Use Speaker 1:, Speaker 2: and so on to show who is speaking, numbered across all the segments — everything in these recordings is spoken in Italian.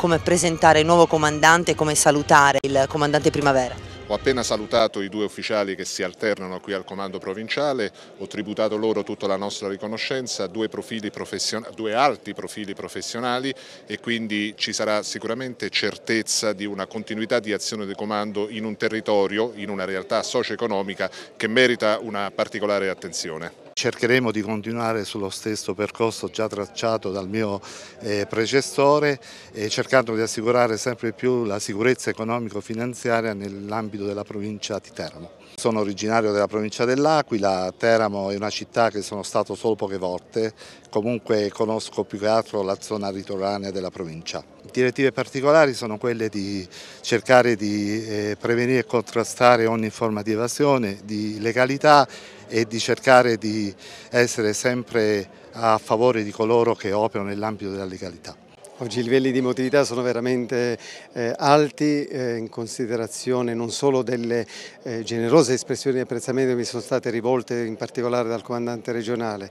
Speaker 1: come presentare il nuovo comandante e come salutare il comandante Primavera?
Speaker 2: Ho appena salutato i due ufficiali che si alternano qui al comando provinciale, ho tributato loro tutta la nostra riconoscenza, due, profili due alti profili professionali e quindi ci sarà sicuramente certezza di una continuità di azione di comando in un territorio, in una realtà socio-economica che merita una particolare
Speaker 3: attenzione cercheremo di continuare sullo stesso percorso già tracciato dal mio eh, predecessore, eh, cercando di assicurare sempre più la sicurezza economico-finanziaria nell'ambito della provincia di Teramo. Sono originario della provincia dell'Aquila, Teramo è una città che sono stato solo poche volte, comunque conosco più che altro la zona ritoranea della provincia. Direttive particolari sono quelle di cercare di eh, prevenire e contrastare ogni forma di evasione, di legalità e di cercare di essere sempre a favore di coloro che operano nell'ambito della legalità.
Speaker 4: Oggi i livelli di emotività sono veramente eh, alti eh, in considerazione non solo delle eh, generose espressioni di apprezzamento che mi sono state rivolte in particolare dal comandante regionale,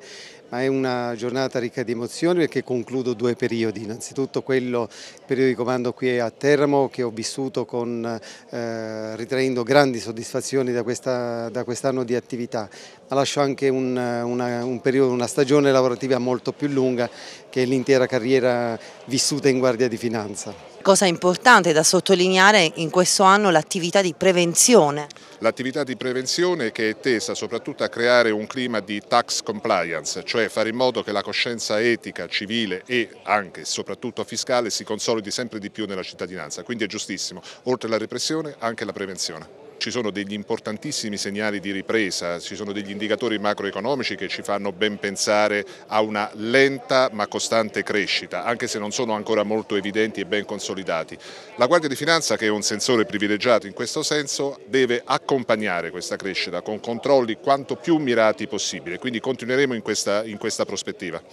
Speaker 4: ma è una giornata ricca di emozioni perché concludo due periodi, innanzitutto quello, il periodo di comando qui a Teramo che ho vissuto con, eh, ritraendo grandi soddisfazioni da quest'anno quest di attività, ma lascio anche un, una, un periodo, una stagione lavorativa molto più lunga che l'intera carriera vissuta vissuta in Guardia di Finanza.
Speaker 1: Cosa importante da sottolineare in questo anno l'attività di prevenzione.
Speaker 2: L'attività di prevenzione che è tesa soprattutto a creare un clima di tax compliance, cioè fare in modo che la coscienza etica, civile e anche e soprattutto fiscale si consolidi sempre di più nella cittadinanza. Quindi è giustissimo, oltre alla repressione anche la prevenzione ci sono degli importantissimi segnali di ripresa, ci sono degli indicatori macroeconomici che ci fanno ben pensare a una lenta ma costante crescita, anche se non sono ancora molto evidenti e ben consolidati. La Guardia di Finanza, che è un sensore privilegiato in questo senso, deve accompagnare questa crescita con controlli quanto più mirati possibile, quindi continueremo in questa, in questa prospettiva.